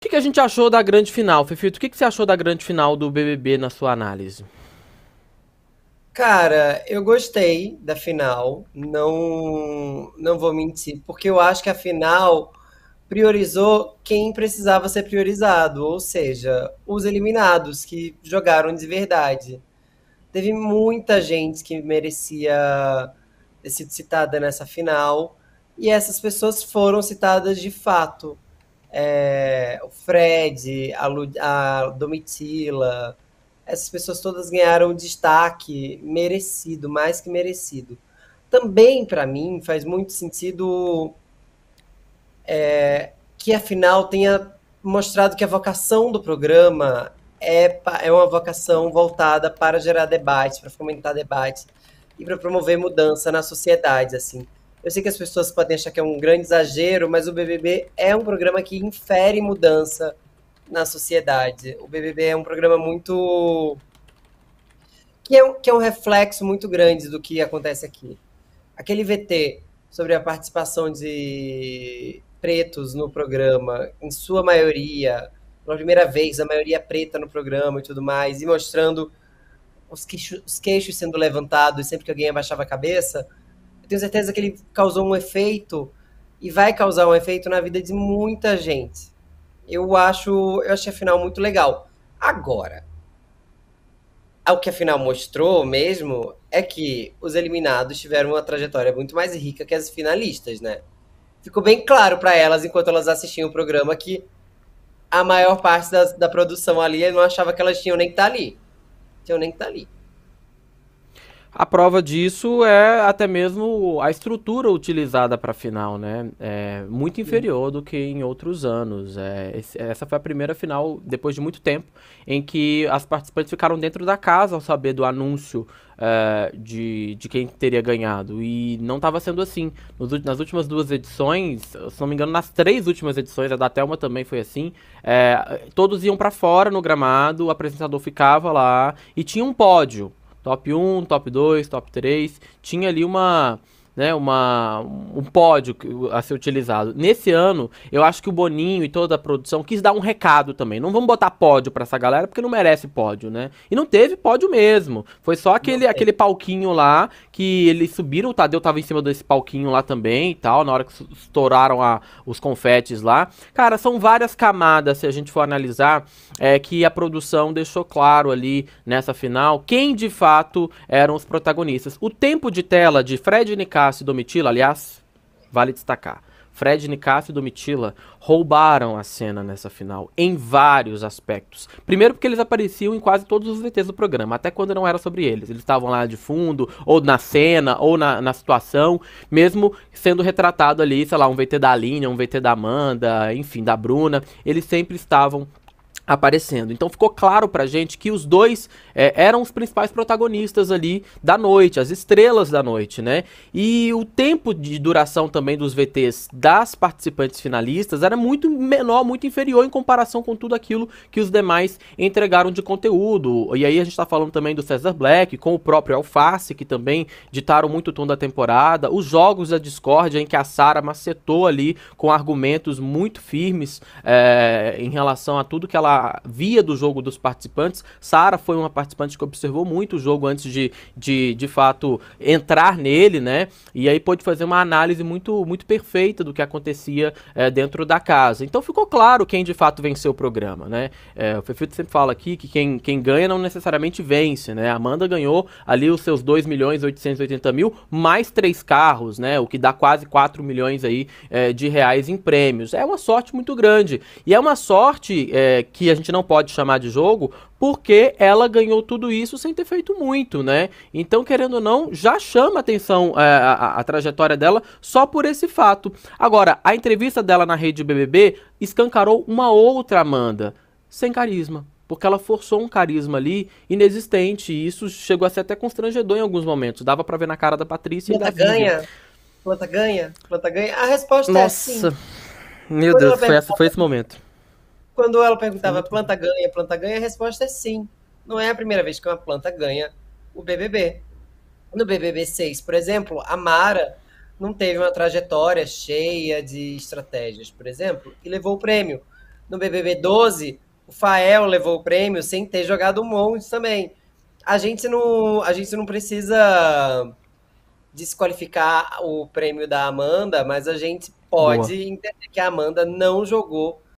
O que, que, a gente achou da grande final, Fefito? O que, que você achou da grande final do BBB na sua análise? Cara, eu gostei da final, não, não vou mentir, porque eu acho que a final priorizou quem precisava ser priorizado, ou seja, os eliminados que jogaram de verdade. Teve muita gente que merecia ter sido citada nessa final, e essas pessoas foram citadas de fato. É, Fred, a, Lu, a Domitila, essas pessoas todas ganharam destaque merecido, mais que merecido. Também, para mim, faz muito sentido é, que afinal tenha mostrado que a vocação do programa é, é uma vocação voltada para gerar debates, para fomentar debates e para promover mudança na sociedade, assim. Eu sei que as pessoas podem achar que é um grande exagero, mas o BBB é um programa que infere mudança na sociedade. O BBB é um programa muito. que é um, que é um reflexo muito grande do que acontece aqui. Aquele VT sobre a participação de pretos no programa, em sua maioria, pela primeira vez, a maioria é preta no programa e tudo mais, e mostrando os queixos, os queixos sendo levantados sempre que alguém abaixava a cabeça tenho certeza que ele causou um efeito e vai causar um efeito na vida de muita gente. Eu acho, eu achei a final muito legal. Agora, o que a final mostrou mesmo é que os eliminados tiveram uma trajetória muito mais rica que as finalistas, né? Ficou bem claro para elas, enquanto elas assistiam o programa, que a maior parte da, da produção ali não achava que elas tinham nem que estar tá ali. Tinham nem que estar tá ali. A prova disso é até mesmo a estrutura utilizada para a final, né? É muito inferior do que em outros anos. É, esse, essa foi a primeira final, depois de muito tempo, em que as participantes ficaram dentro da casa ao saber do anúncio é, de, de quem teria ganhado. E não estava sendo assim. Nos, nas últimas duas edições, se não me engano, nas três últimas edições, a da Thelma também foi assim, é, todos iam para fora no gramado, o apresentador ficava lá e tinha um pódio top 1, top 2, top 3. Tinha ali uma né, uma, um pódio a ser utilizado. Nesse ano, eu acho que o Boninho e toda a produção quis dar um recado também. Não vamos botar pódio para essa galera porque não merece pódio, né? E não teve pódio mesmo. Foi só aquele, é. aquele palquinho lá que eles subiram, o Tadeu tava em cima desse palquinho lá também e tal, na hora que estouraram a, os confetes lá. Cara, são várias camadas, se a gente for analisar, é, que a produção deixou claro ali nessa final quem de fato eram os protagonistas. O tempo de tela de Fred e Nicásio e Domitila, aliás, vale destacar. Fred, Nicásio e Domitila roubaram a cena nessa final, em vários aspectos. Primeiro porque eles apareciam em quase todos os VTs do programa, até quando não era sobre eles. Eles estavam lá de fundo, ou na cena, ou na, na situação, mesmo sendo retratado ali, sei lá, um VT da Aline, um VT da Amanda, enfim, da Bruna, eles sempre estavam aparecendo. Então ficou claro pra gente que os dois é, eram os principais protagonistas ali da noite, as estrelas da noite, né? E o tempo de duração também dos VTs das participantes finalistas era muito menor, muito inferior em comparação com tudo aquilo que os demais entregaram de conteúdo. E aí a gente tá falando também do César Black, com o próprio Alface, que também ditaram muito o tom da temporada, os jogos da Discord, em que a Sara macetou ali com argumentos muito firmes é, em relação a tudo que ela via do jogo dos participantes. Sara foi uma participante que observou muito o jogo antes de, de, de fato, entrar nele, né? E aí pôde fazer uma análise muito, muito perfeita do que acontecia é, dentro da casa. Então ficou claro quem de fato venceu o programa, né? É, o Fefito sempre fala aqui que quem, quem ganha não necessariamente vence, né? A Amanda ganhou ali os seus 2 milhões e 880 mil, mais três carros, né? O que dá quase 4 milhões aí é, de reais em prêmios. É uma sorte muito grande. E é uma sorte é, que que a gente não pode chamar de jogo, porque ela ganhou tudo isso sem ter feito muito, né? Então, querendo ou não, já chama atenção é, a, a, trajetória dela só por esse fato. Agora, a entrevista dela na rede BBB escancarou uma outra Amanda, sem carisma. Porque ela forçou um carisma ali inexistente. E isso chegou a ser até constrangedor em alguns momentos. Dava para ver na cara da Patrícia planta e da ganha. Planta ganha? Planta ganha? A resposta é Nossa. é sim. Meu Deus, foi, essa, foi esse momento quando ela perguntava planta ganha, planta ganha, a resposta é sim. Não é a primeira vez que uma planta ganha o BBB. No BBB 6, por exemplo, a Mara não teve uma trajetória cheia de estratégias, por exemplo, e levou o prêmio. No BBB 12, o Fael levou o prêmio sem ter jogado um monte também. A gente não, a gente não precisa desqualificar o prêmio da Amanda, mas a gente pode Boa. entender que a Amanda não jogou